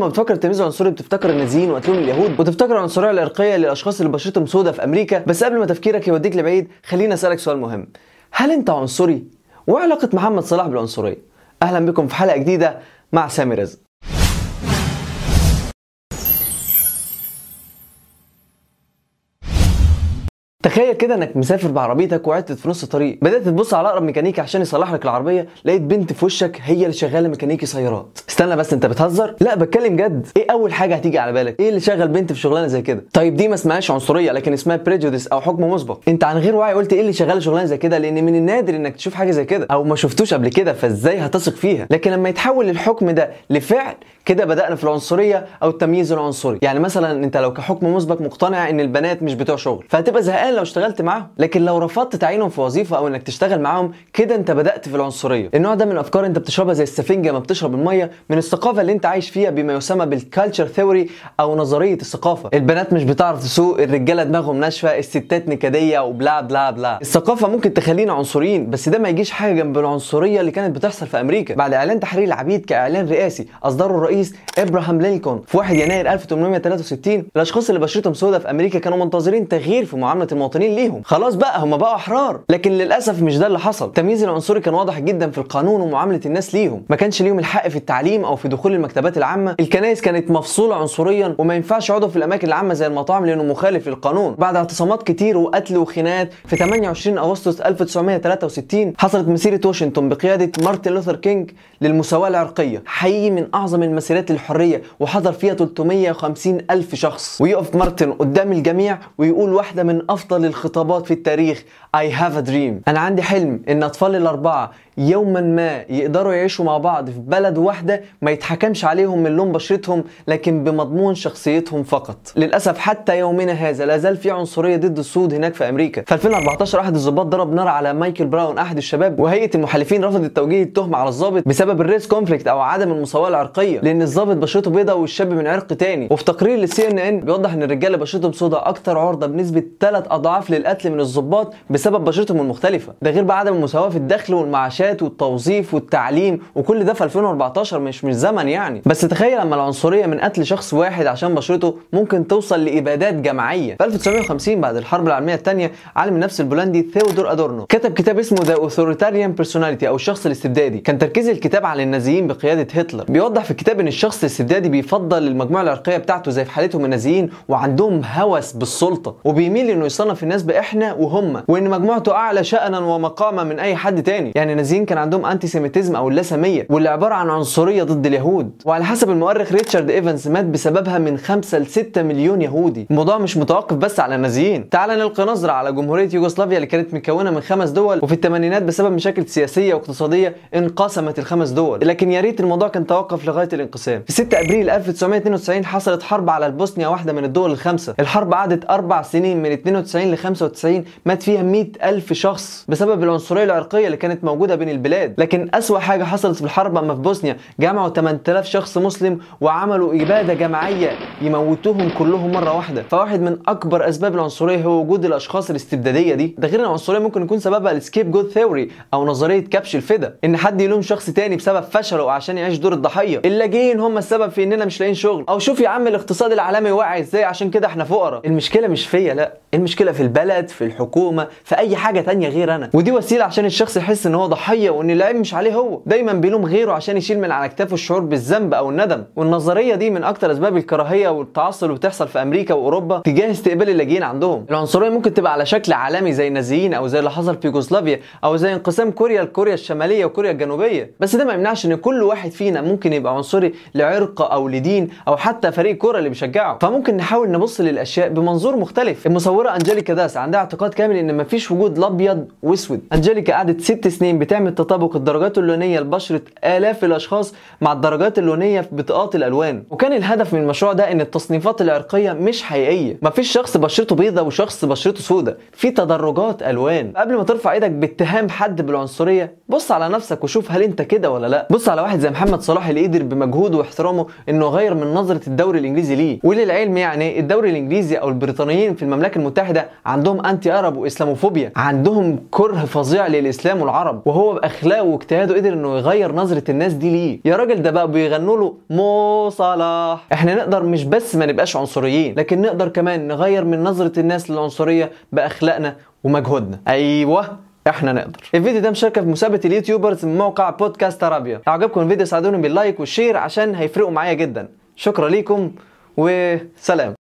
ما بتفكر التمييز العنصري بتفتكر النازيين وقتلهم اليهود وتفتكر العنصريه العرقيه للاشخاص اللي بشرتهم سوداء في امريكا بس قبل ما تفكيرك يوديك لبعيد خليني اسالك سؤال مهم هل انت عنصري وايه علاقه محمد صلاح بالعنصريه اهلا بكم في حلقه جديده مع سامي رزق تخيل كده انك مسافر بعربيتك وقعدت في نص الطريق بدات تبص على اقرب ميكانيكي عشان يصلح لك العربيه لقيت بنت في وشك هي اللي شغاله ميكانيكي سيارات استنى بس انت بتهزر لا بتكلم جد ايه اول حاجه هتيجي على بالك ايه اللي شغل بنت في شغلانه زي كده طيب دي ما اسمهاش عنصريه لكن اسمها بريجوديس او حكم مسبق انت عن غير وعي قلت ايه اللي شغال شغلانه زي كده لان من النادر انك تشوف حاجه زي كده او ما شفتوش قبل كده فازاي هتثق فيها لكن لما يتحول الحكم ده لفعل كده بدانا في العنصريه او التمييز العنصري يعني مثلا انت لو كحكم مسبق مقتنع ان البنات مش بتوع شغل فهتبقى زهقان لو اشتغلت معاهم لكن لو رفضت تعينهم في وظيفه او انك تشتغل معاهم كده انت بدات في العنصريه النوع ده من الافكار انت بتشربها زي السفنجه ما بتشرب الميه من الثقافه اللي انت عايش فيها بما يسمى بالكالتشر ثيوري او نظريه الثقافه البنات مش بتعرف تسوق الرجاله دماغهم ناشفه الستات نكديه وبلا بلا بلا الثقافه ممكن تخلينا عنصريين بس ده ما يجيش حاجه جنب العنصريه اللي كانت بتحصل في امريكا بعد اعلان تحرير العبيد كاعلان رئاسي اصدره الرئيس ابراهام لينكولن في 1 يناير 1863 الاشخاص اللي بشرتهم سوداء في امريكا كانوا منتظرين تغيير في معامله المواطنين ليهم خلاص بقى هم بقوا احرار لكن للاسف مش ده اللي حصل التمييز العنصري كان واضح جدا في القانون ومعامله الناس ليهم ما كانش ليهم الحق في التعليم او في دخول المكتبات العامه الكنائس كانت مفصوله عنصريا وما ينفعش يقعدوا في الاماكن العامه زي المطاعم لانه مخالف للقانون بعد اعتصامات كتير وقتل وخناقات في 28 اغسطس 1963 حصلت مسيره واشنطن بقياده مارتن لوثر كينج للمساواه العرقيه حقيقي من اعظم المسيرات للحريه وحضر فيها 350 الف شخص ويقف مارتن قدام الجميع ويقول واحده من افضل أفضل الخطابات في التاريخ I have a dream أنا عندي حلم إن أطفال الأربعة يوما ما يقدروا يعيشوا مع بعض في بلد واحدة ما يتحكمش عليهم من لون بشرتهم لكن بمضمون شخصيتهم فقط للأسف حتى يومنا هذا لا زال في عنصرية ضد السود هناك في أمريكا في 2014 أحد الضباط ضرب نار على مايكل براون أحد الشباب وهيئة المحلفين رفضت توجيه التهمة على الضابط بسبب الريس كونفليكت أو عدم المساواة العرقية لأن الضابط بشرته بيضاء والشاب من عرق تاني وفي تقرير للسي ان ان بيوضح ان الرجاله بشرتهم سوداء أكثر عرضه بنسبه 3 اضعاف للقتل من الضباط بسبب بشرتهم المختلفه ده غير بقى عدم المساواه في الدخل والمعاشات والتوظيف والتعليم وكل ده في 2014 مش مش زمن يعني بس تخيل لما العنصريه من قتل شخص واحد عشان بشرته ممكن توصل لابادات جماعيه في 1950 بعد الحرب العالميه الثانيه عالم النفس البولندي ثيودور ادورنو كتب كتاب اسمه ذا اوثوريتاريان بيرسوناليتي او الشخص الاستبدادي كان تركيز الكتاب على النازيين بقياده هتلر بيوضح في الكتاب ان الشخص الاستبدادي بيفضل المجموعه العرقيه بتاعته زي في حالتهم النازيين وعندهم هوس بالسلطه وبيميل انه يصنع في الناس باحنا وهم وان مجموعته اعلى شانا ومقاما من اي حد تاني يعني النازيين كان عندهم انتي سيميتيزم او اللاسميه واللي عباره عن عنصريه ضد اليهود وعلى حسب المؤرخ ريتشارد ايفنز مات بسببها من 5 ل 6 مليون يهودي الموضوع مش متوقف بس على النازيين تعال نلقي نظره على جمهوريه يوغوسلافيا اللي كانت مكونه من خمس دول وفي الثمانينات بسبب مشاكل سياسيه واقتصاديه انقسمت الخمس دول لكن يا ريت الموضوع كان توقف لغايه الانقسام في 6 ابريل 1992 حصلت حرب على البوسنيا واحده من الدول الخمسه الحرب قعدت اربع سنين من 92 ل 95 مات فيها 100000 شخص بسبب العنصرية العرقية اللي كانت موجودة بين البلاد لكن أسوأ حاجة حصلت في الحرب أما في بوسنيا جمعوا 8000 شخص مسلم وعملوا إبادة جماعية يموتوهم كلهم مرة واحدة فواحد من أكبر أسباب العنصرية هو وجود الأشخاص الاستبدادية دي ده غير العنصرية ممكن يكون سببها السكيب جود ثيوري أو نظرية كبش الفدا إن حد يلوم شخص تاني بسبب فشله عشان يعيش دور الضحية اللاجئين هم السبب في إننا مش لاقيين شغل أو شوف يا عم الاقتصاد العالمي واعي إزاي عشان كده إحنا فقراء المشكلة مش فيا لا المشكلة المسؤوله في البلد في الحكومه في اي حاجه تانية غير انا ودي وسيله عشان الشخص يحس ان هو ضحيه وان العيب مش عليه هو دايما بيلوم غيره عشان يشيل من على اكتافه الشعور بالذنب او الندم والنظريه دي من اكتر اسباب الكراهيه والتعصب اللي بتحصل في امريكا واوروبا تجاه استقبال اللاجئين عندهم العنصريه ممكن تبقى على شكل عالمي زي النازيين او زي اللي حصل في يوغوسلافيا او زي انقسام كوريا لكوريا الشماليه وكوريا الجنوبيه بس ده ما يمنعش ان كل واحد فينا ممكن يبقى عنصري لعرق او لدين او حتى فريق كوره اللي بيشجعه فممكن نحاول نبص للاشياء بمنظور مختلف المصوره انجلي انجليكا داس عندها اعتقاد كامل ان مفيش وجود لا ابيض واسود انجليكا قعدت ست سنين بتعمل تطابق الدرجات اللونيه لبشره الاف الاشخاص مع الدرجات اللونيه في بطاقات الالوان وكان الهدف من المشروع ده ان التصنيفات العرقيه مش حقيقيه مفيش شخص بشرته بيضة وشخص بشرته سودة في تدرجات الوان قبل ما ترفع ايدك باتهام حد بالعنصريه بص على نفسك وشوف هل انت كده ولا لا بص على واحد زي محمد صلاح اللي قدر بمجهوده واحترامه انه غير من نظره الدوري الانجليزي ليه وللعلم يعني الدوري الانجليزي او البريطانيين في المملكه المتحده عندهم انتي عرب واسلاموفوبيا عندهم كره فظيع للاسلام والعرب وهو باخلاقه واجتهاده قدر انه يغير نظره الناس دي ليه يا راجل ده بقى بيغنوا له مو صلاح احنا نقدر مش بس ما نبقاش عنصريين لكن نقدر كمان نغير من نظره الناس للعنصريه باخلاقنا ومجهودنا ايوه احنا نقدر الفيديو ده مشاركه في مسابقه اليوتيوبرز من موقع بودكاست لو عجبكم الفيديو ساعدوني باللايك والشير عشان هيفرقوا معايا جدا شكرا ليكم وسلام